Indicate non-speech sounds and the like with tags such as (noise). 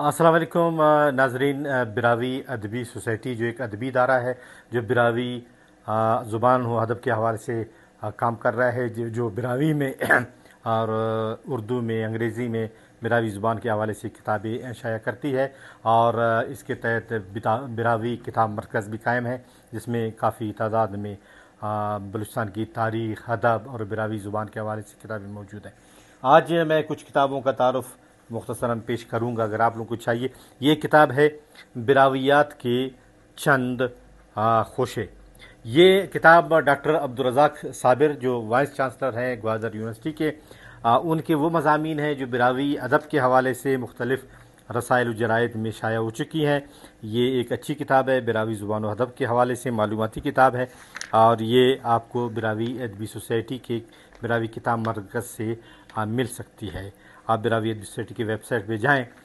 असलम नाजरीन बिरावी अदबी सोसाइटी जो एक अदबी इदारा है जो बिरावी ज़ुबान व अदब के हवाले से काम कर रहा है जो जो बिरावी में (clears throat) और उर्दू में अंग्रेज़ी में बिरावी ज़ुबान के हवाले से किताबें शाया करती है और इसके तहत बिरावी किताब मरकज़ भी कायम है जिसमें काफ़ी तादाद में बलूचिस्तान की तारीख अदब और बिरावी ज़ुबान के हवाले से किताबें मौजूद हैं आज मैं कुछ किताबों का तारफ़ मुख्तसरा पेश करूँगा अगर आप लोगों को चाहिए ये किताब है बिरावियात के चंद खोशे ये किताब डॉक्टर अब्दुलरजाक साबिर जो वाइस चांसलर हैं ग्वादर यूनिवर्सिटी के आ, उनके वो मजामी हैं जो बिरावी अदब के हवाले से मुख्तलिफ़ रसायल जराइद में शाया हो चुकी है ये एक अच्छी किताब है बिरावी ज़ुबान अदब के हवाले से मालूमती किताब है और ये आपको बिरावी अदबी सोसाइटी के बिरावी किताब मरकज़ से मिल सकती है आप बिरावी अदबी सोसाइटी की वेबसाइट पर जाएँ